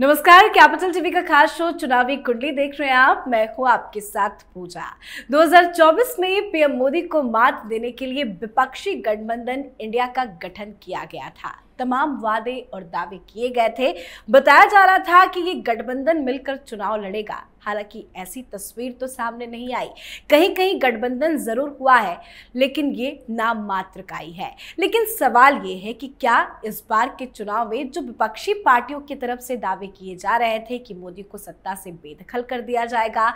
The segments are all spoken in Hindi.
नमस्कार कैपिटल टीवी का खास शो चुनावी कुंडली देख रहे हैं आप मैं हूं आपके साथ पूजा 2024 में पीएम मोदी को मात देने के लिए विपक्षी गठबंधन इंडिया का गठन किया गया था तमाम वादे और दावे किए गए थे बताया जा रहा था कि ये गठबंधन मिलकर चुनाव लड़ेगा हालांकि ऐसी तस्वीर तो सामने नहीं आई कहीं कहीं गठबंधन जरूर हुआ है लेकिन ये नाम मात्र का ही है लेकिन सवाल ये है कि क्या इस बार के चुनाव में जो विपक्षी पार्टियों की तरफ से दावे किए जा रहे थे कि मोदी को सत्ता से बेदखल कर दिया जाएगा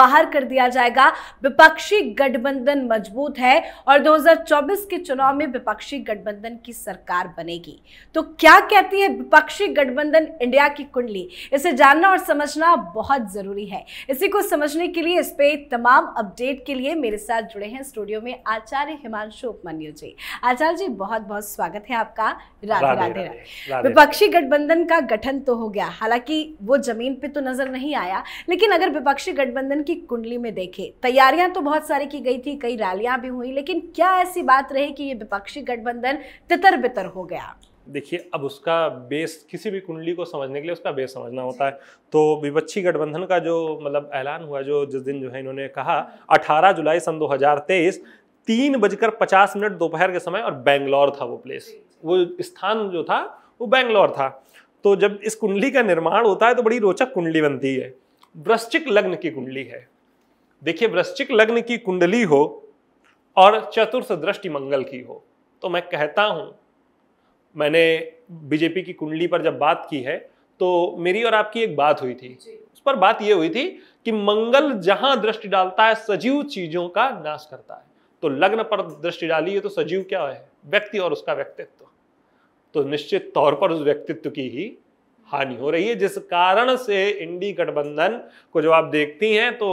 बाहर कर दिया जाएगा विपक्षी गठबंधन मजबूत है और 2024 के चुनाव में विपक्षी गठबंधन की सरकार बनेगी तो क्या कहती है विपक्षी गठबंधन इंडिया की कुंडली इसे जानना और समझना बहुत ज़रूरी है इसी को समझने के लिए इस पे तमाम अपडेट के लिए मेरे साथ जुड़े हैं स्टूडियो में आचार्य हिमांशु उपमान्यु जी आचार्य जी बहुत बहुत स्वागत है आपका राधे राधे विपक्षी गठबंधन का गठन तो हो गया हालांकि वो जमीन पे तो नजर नहीं आया लेकिन अगर विपक्षी गठबंधन की कुंडली में देखे तैयारियां तो बहुत सारी की गई थी कई रैलियां भी हुई लेकिन क्या ऐसी बात रही कि ये विपक्षी गठबंधन तितर बितर हो गया देखिए अब उसका बेस किसी भी कुंडली को समझने के लिए उसका बेस समझना होता है तो विपक्षी गठबंधन का जो मतलब ऐलान हुआ जो जिस दिन जो है इन्होंने कहा 18 जुलाई सन 2023 तीन बजकर पचास मिनट दोपहर के समय और बेंगलोर था वो प्लेस वो स्थान जो था वो बेंगलोर था तो जब इस कुंडली का निर्माण होता है तो बड़ी रोचक कुंडली बनती है वृश्चिक लग्न की कुंडली है देखिए वृश्चिक लग्न की कुंडली हो और चतुर्थ दृष्टि मंगल की हो तो मैं कहता हूं मैंने बीजेपी की कुंडली पर जब बात की है तो मेरी और आपकी एक बात हुई थी उस पर बात यह हुई थी कि मंगल जहां दृष्टि डालता है सजीव चीजों का नाश करता है तो लग्न पर दृष्टि डाली है तो सजीव क्या है व्यक्ति और उसका व्यक्तित्व तो निश्चित तौर पर उस व्यक्तित्व की ही हानि हो रही है जिस कारण से इंडी गठबंधन को जो आप देखती हैं तो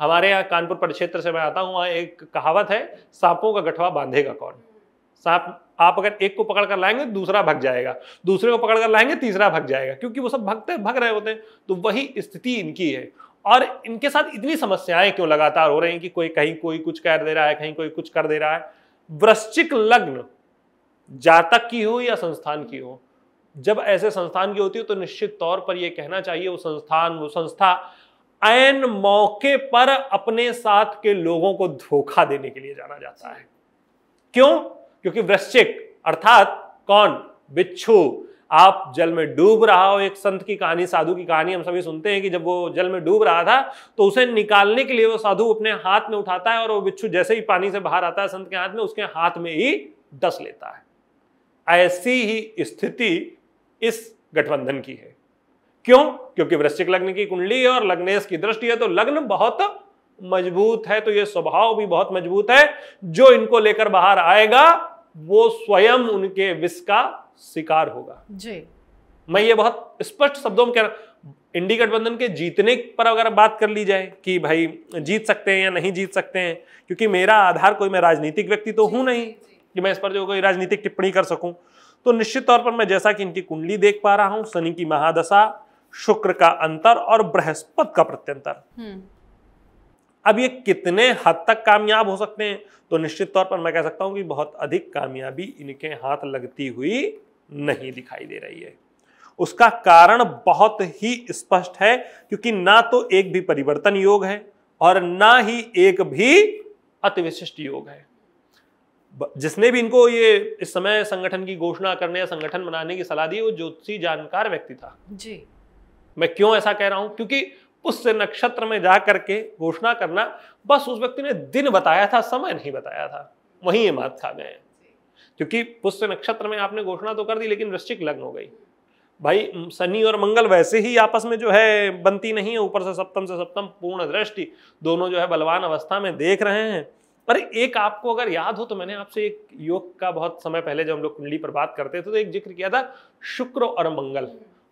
हमारे यहाँ कानपुर परिक्षेत्र से मैं आता हूँ वहाँ एक कहावत है सांपों का गठवा बांधेगा कौन हम्म। सांप आप अगर एक को पकड़ कर लाएंगे दूसरा भग जाएगा दूसरे को पकड़ कर लाएंगे तीसरा भग जाएगा क्योंकि वो सब भगते भग रहे होते हैं तो वही स्थिति इनकी है और इनके साथ इतनी समस्याएं क्यों लगातार हो रही हैं कि कोई कहीं कोई कुछ कर दे रहा है कहीं कोई कुछ कर दे रहा है वृश्चिक लग्न जातक की हो या संस्थान की हो जब ऐसे संस्थान की होती हो तो निश्चित तौर पर यह कहना चाहिए वो संस्थान वो संस्था ऐन मौके पर अपने साथ के लोगों को धोखा देने के लिए जाना जाता है क्यों क्योंकि वृश्चिक अर्थात कौन बिच्छू आप जल में डूब रहा हो एक संत की कहानी साधु की कहानी हम सभी सुनते हैं कि जब वो जल में डूब रहा था तो उसे निकालने के लिए वो साधु अपने हाथ में उठाता है और वो बिच्छू जैसे ही पानी से बाहर आता है संत के हाथ में उसके हाथ में ही डस लेता है ऐसी ही स्थिति इस गठबंधन की है क्यों क्योंकि वृश्चिक लग्न की कुंडली है और लग्नेश की दृष्टि है तो लग्न बहुत मजबूत है तो यह स्वभाव भी बहुत मजबूत है जो इनको लेकर बाहर आएगा वो स्वयं उनके विष का शिकार होगा जी मैं ये बहुत स्पष्ट शब्दों में कह रहा इंडी गठबंधन के जीतने पर अगर बात कर ली जाए कि भाई जीत सकते हैं या नहीं जीत सकते हैं क्योंकि मेरा आधार कोई मैं राजनीतिक व्यक्ति तो हूं नहीं कि मैं इस पर जो कोई राजनीतिक टिप्पणी कर सकूं तो निश्चित तौर पर मैं जैसा कि इनकी कुंडली देख पा रहा हूं शनि की महादशा शुक्र का अंतर और बृहस्पति का प्रत्यंतर हम्म। अब ये कितने हद तक कामयाब हो सकते हैं तो निश्चित तौर पर मैं कह सकता हूं कि बहुत अधिक कामयाबी इनके हाथ लगती हुई नहीं दिखाई दे रही है उसका कारण बहुत ही स्पष्ट है क्योंकि ना तो एक भी परिवर्तन योग है और ना ही एक भी अतिविशिष्ट योग है जिसने भी इनको ये इस समय संगठन की घोषणा करने या संगठन बनाने की सलाह दी वो ज्योतिषी जानकार व्यक्ति था जी मैं क्यों ऐसा कह रहा हूं क्योंकि उससे नक्षत्र में जा करके घोषणा करना बस उस व्यक्ति ने दिन बताया था समय नहीं बताया था वहीं ये मात खा गए क्योंकि पुष्य नक्षत्र में आपने घोषणा तो कर दी लेकिन वृश्चिक लग्न हो गई भाई शनि और मंगल वैसे ही आपस में जो है बनती नहीं है ऊपर से सप्तम से सप्तम पूर्ण दृष्टि दोनों जो है बलवान अवस्था में देख रहे हैं पर एक आपको अगर याद हो तो मैंने आपसे एक योग का बहुत समय पहले जब हम लोग कुंडली पर बात करते थे तो एक जिक्र किया था शुक्र और मंगल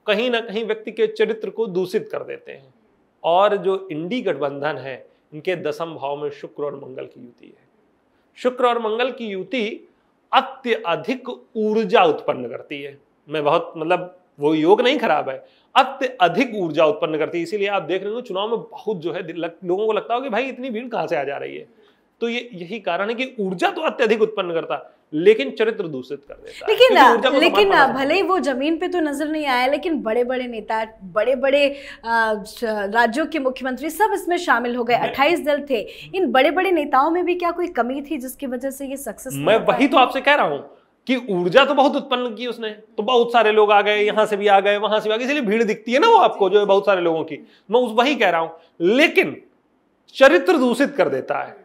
कहीं ना कहीं व्यक्ति के चरित्र को दूषित कर देते हैं और जो इंडी गठबंधन है इनके दसम भाव में शुक्र और मंगल की युति है शुक्र और मंगल की युति अत्यधिक ऊर्जा उत्पन्न करती है मैं बहुत मतलब वो योग नहीं खराब है अत्यधिक ऊर्जा उत्पन्न करती है इसीलिए आप देख रहे हो चुनाव में बहुत जो है लोगों को लगता हो कि भाई इतनी भीड़ कहाँ से आ जा रही है तो ये यही कारण है कि ऊर्जा तो अत्यधिक उत्पन्न करता लेकिन चरित्र दूषित कर देता लेकिन है। तो लेकिन भले ही वो जमीन पे तो नजर नहीं आया लेकिन बड़े बड़े नेता बड़े बड़े राज्यों के मुख्यमंत्री सब इसमें शामिल हो गए अट्ठाईस दल थे इन बड़े बड़े नेताओं में भी क्या कोई कमी थी जिसकी वजह से ये सक्सेस मैं वही तो आपसे कह रहा हूँ कि ऊर्जा तो बहुत उत्पन्न की उसने तो बहुत सारे लोग आ गए यहां से भी आ गए वहां से भी आ गए इसलिए भीड़ दिखती है ना वो आपको जो है बहुत सारे लोगों की मैं उस वही कह रहा हूं लेकिन चरित्र दूषित कर देता है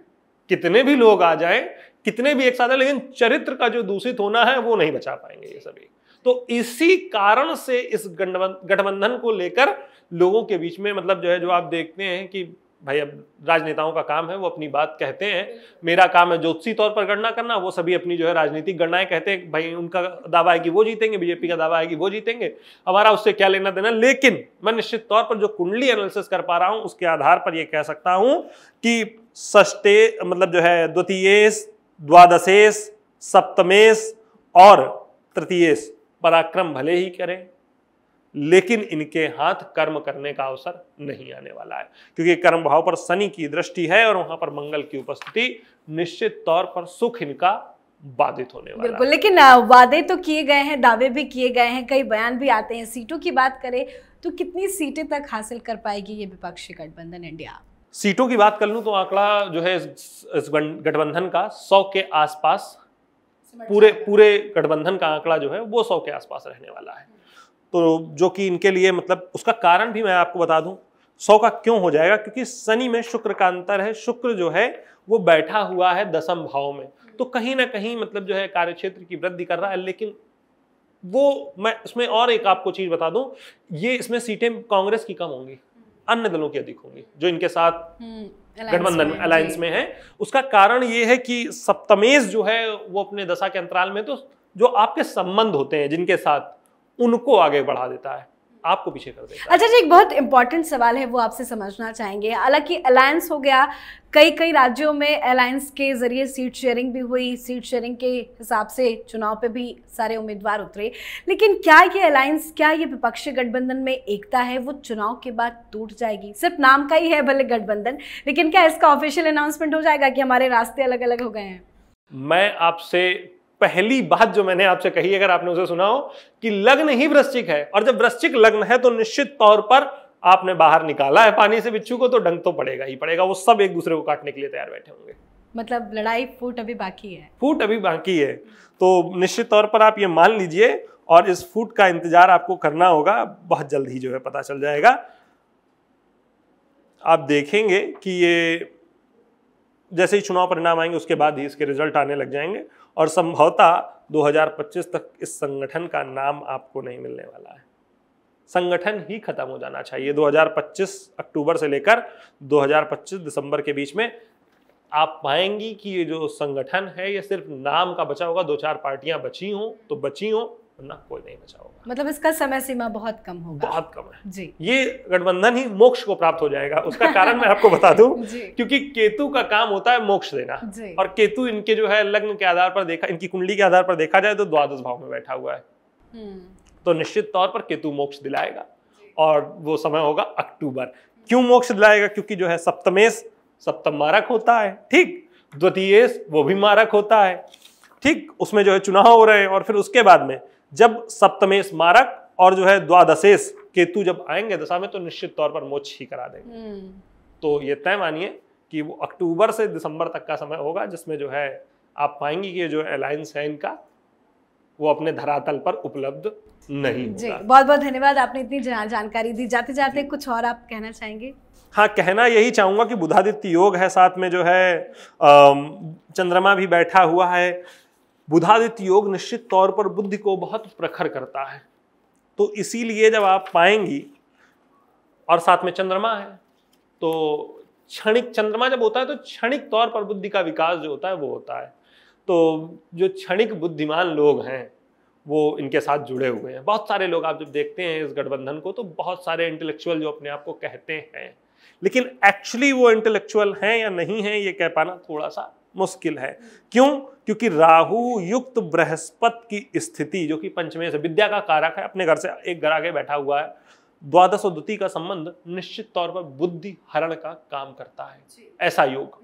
कितने भी लोग आ जाएं कितने भी एक साथ है लेकिन चरित्र का जो दूषित होना है वो नहीं बचा पाएंगे ये सभी तो इसी कारण से इस गठबंधन को लेकर लोगों के बीच में मतलब जो है जो आप देखते हैं कि भाई अब राजनेताओं का काम है वो अपनी बात कहते हैं मेरा काम है ज्योतिषी तौर पर गणना करना वो सभी अपनी जो है राजनीतिक गणनाएं कहते हैं भाई उनका दावा है कि वो जीतेंगे बीजेपी का दावा है कि वो जीतेंगे हमारा उससे क्या लेना देना लेकिन मैं निश्चित तौर पर जो कुंडली एनालिसिस कर पा रहा हूँ उसके आधार पर यह कह सकता हूँ कि सस्ते मतलब जो है द्वितीय द्वादशेश सप्तमेश और तृतीयेश पराक्रम भले ही करें लेकिन इनके हाथ कर्म करने का अवसर नहीं आने वाला है क्योंकि कर्म भाव पर शनि की दृष्टि है और वहां पर मंगल की उपस्थिति निश्चित तौर पर सुख इनका बाधित होने वाला बिल्कुल लेकिन वादे तो किए गए हैं दावे भी किए गए हैं कई बयान भी आते हैं सीटों की बात करें तो कितनी सीटें तक हासिल कर पाएगी ये विपक्षी गठबंधन इंडिया सीटों की बात कर लू तो आंकड़ा जो है इस गठबंधन का सौ के आसपास पूरे पूरे गठबंधन का आंकड़ा जो है वो सौ के आसपास रहने वाला है तो जो कि इनके लिए मतलब उसका कारण भी मैं आपको बता दूं सौ का क्यों हो जाएगा क्योंकि शनि में शुक्र का अंतर है शुक्र जो है वो बैठा हुआ है दसम भाव में तो कहीं ना कहीं मतलब जो है कार्य क्षेत्र की वृद्धि कर रहा है लेकिन वो मैं उसमें और एक आपको चीज बता दूं ये इसमें सीटें कांग्रेस की कम होंगी अन्य दलों के अधिक होंगे जो इनके साथ हम्म, गठबंधन अलायंस में है उसका कारण ये है कि सप्तमेश जो है वो अपने दशा के अंतराल में तो जो आपके संबंध होते हैं जिनके साथ उनको आगे बढ़ा देता है आपको पीछे कर देगा अच्छा जी एक बहुत इंपॉर्टेंट सवाल है वो आपसे समझना चाहेंगे हालांकि अलायंस हो गया कई कई राज्यों में अलायंस के जरिए सीट शेयरिंग भी हुई सीट शेयरिंग के हिसाब से चुनाव पे भी सारे उम्मीदवार उतरे लेकिन क्या ये अलायंस क्या ये विपक्षी गठबंधन में एकता है वो चुनाव के बाद टूट जाएगी सिर्फ नाम का ही है भले गठबंधन लेकिन क्या इसका ऑफिशियल अनाउंसमेंट हो जाएगा कि हमारे रास्ते अलग अलग हो गए हैं मैं आपसे पहली बात जो मैंने आपसे कही अगर आपने उसे सुना हो कि लग्न ही वृश्चिक है और जब वृश्चिक लग्न है तो निश्चित तौर पर आपने बाहर निकाला है पानी से बिच्छू को तो डंग तो पड़ेगा ही पड़ेगा वो सब एक दूसरे को काटने के लिए तैयार बैठे होंगे मतलब लड़ाई फूट अभी बाकी है फूट अभी बाकी है तो निश्चित तौर पर आप ये मान लीजिए और इस फूट का इंतजार आपको करना होगा बहुत जल्द ही जो है पता चल जाएगा आप देखेंगे कि ये जैसे ही चुनाव परिणाम आएंगे उसके बाद ही इसके रिजल्ट आने लग जाएंगे और संभवतः 2025 तक इस संगठन का नाम आपको नहीं मिलने वाला है संगठन ही खत्म हो जाना चाहिए 2025 अक्टूबर से लेकर 2025 दिसंबर के बीच में आप पाएंगी कि ये जो संगठन है ये सिर्फ नाम का बचा होगा दो चार पार्टियां बची हों तो बची हों वरना कोई नहीं बचा होगा मतलब इसका समय सीमा बहुत कम होगा बहुत कम है जी ये गठबंधन ही मोक्ष को प्राप्त हो जाएगा उसका कारण मैं आपको बता दूं क्योंकि केतु का काम होता है मोक्ष देना और केतु इनके जो है लग्न के आधार पर देखा इनकी कुंडली के आधार पर देखा जाए तो द्वादश भाव में बैठा हुआ है हम्म। तो निश्चित तौर पर केतु मोक्ष दिलाएगा और वो समय होगा अक्टूबर क्यों मोक्ष दिलाएगा क्योंकि जो है सप्तमेश सप्तम मारक होता है ठीक द्वितीय वो भी मारक होता है ठीक उसमें जो है चुनाव हो रहे हैं और फिर उसके बाद में जब सप्तमेश मारक और जो है द्वादशेश केतु जब आएंगे दशा में तो निश्चित तौर पर मोक्ष ही करा देंगे हम्म। तो ये तय मानिए कि वो अक्टूबर से दिसंबर तक का समय होगा जिसमें जो है आप पाएंगे कि जो अलायंस है इनका वो अपने धरातल पर उपलब्ध नहीं जी बहुत बहुत धन्यवाद आपने इतनी जानकारी दी जाते जाते कुछ और आप कहना चाहेंगे हाँ कहना यही चाहूंगा कि बुधादित्य योग है साथ में जो है चंद्रमा भी बैठा हुआ है बुधादित्य योग निश्चित तौर पर बुद्धि को बहुत प्रखर करता है तो इसीलिए जब आप पाएंगी और साथ में चंद्रमा है तो क्षणिक चंद्रमा जब होता है तो क्षणिक तौर पर बुद्धि का विकास जो होता है वो होता है तो जो क्षणिक बुद्धिमान लोग हैं वो इनके साथ जुड़े हुए हैं बहुत सारे लोग आप जब देखते हैं इस गठबंधन को तो बहुत सारे इंटेलेक्चुअल जो अपने आप को कहते हैं लेकिन एक्चुअली वो इंटेलेक्चुअल हैं या नहीं है ये कह पाना थोड़ा सा मुश्किल है क्यों क्योंकि राहु युक्त बृहस्पति की स्थिति जो कि पंचमेश विद्या का कारक है अपने घर से एक घर आगे बैठा हुआ है द्वादश और द्वितीय का संबंध निश्चित तौर पर बुद्धि हरण का काम करता है ऐसा योग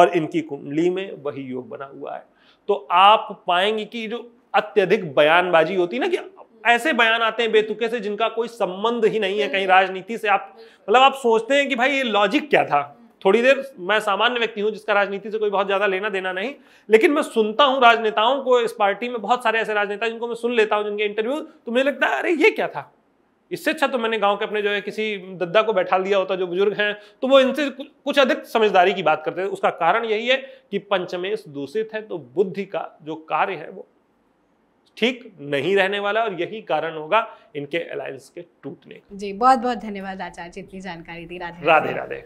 और इनकी कुंडली में वही योग बना हुआ है तो आप पाएंगे कि जो अत्यधिक बयानबाजी होती है ना कि ऐसे बयान आते हैं बेतुके से जिनका कोई संबंध ही नहीं है कहीं राजनीति से आप मतलब आप सोचते हैं कि भाई ये लॉजिक क्या था थोड़ी देर मैं सामान्य व्यक्ति हूं जिसका राजनीति से कोई बहुत ज्यादा लेना देना नहीं लेकिन मैं सुनता हूं राजनेताओं को इस पार्टी में बहुत सारे ऐसे राजनेता जिनको मैं सुन लेता हूं जिनके इंटरव्यू तो मुझे लगता है अरे ये क्या था इससे अच्छा तो मैंने गांव के अपने जो है किसी दद्दा को बैठा लिया होता जो बुजुर्ग हैं तो वो इनसे कुछ अधिक समझदारी की बात करते हैं उसका कारण यही है कि पंचमेश दूषित है तो बुद्धि का जो कार्य है वो ठीक नहीं रहने वाला और यही कारण होगा इनके अलायंस के टूटने का जी बहुत बहुत धन्यवाद आचार्य इतनी जानकारी दी राधे राधे राधे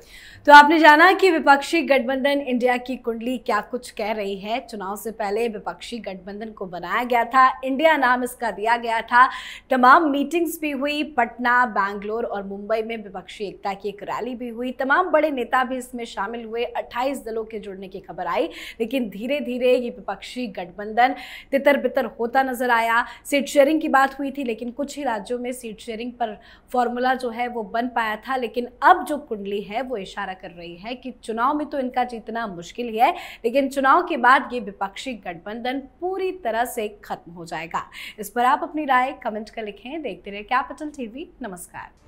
तो आपने जाना कि विपक्षी गठबंधन इंडिया की कुंडली क्या कुछ कह रही है चुनाव से पहले विपक्षी गठबंधन को बनाया गया था इंडिया नाम इसका दिया गया था तमाम मीटिंग्स भी हुई पटना बैंगलोर और मुंबई में विपक्षी एकता की एक रैली भी हुई तमाम बड़े नेता भी इसमें शामिल हुए अट्ठाईस दलों के जुड़ने की खबर आई लेकिन धीरे धीरे ये विपक्षी गठबंधन तितर बितर होता नजर आया सीट शेयरिंग की बात हुई थी लेकिन कुछ ही राज्यों में सीट शेयरिंग पर फॉर्मूला जो है वो बन पाया था लेकिन अब जो कुंडली है वो इशारा कर रही है कि चुनाव में तो इनका जीतना मुश्किल ही है लेकिन चुनाव के बाद ये विपक्षी गठबंधन पूरी तरह से खत्म हो जाएगा इस पर आप अपनी राय कमेंट कर लिखें देखते रहे क्या पटल टीवी नमस्कार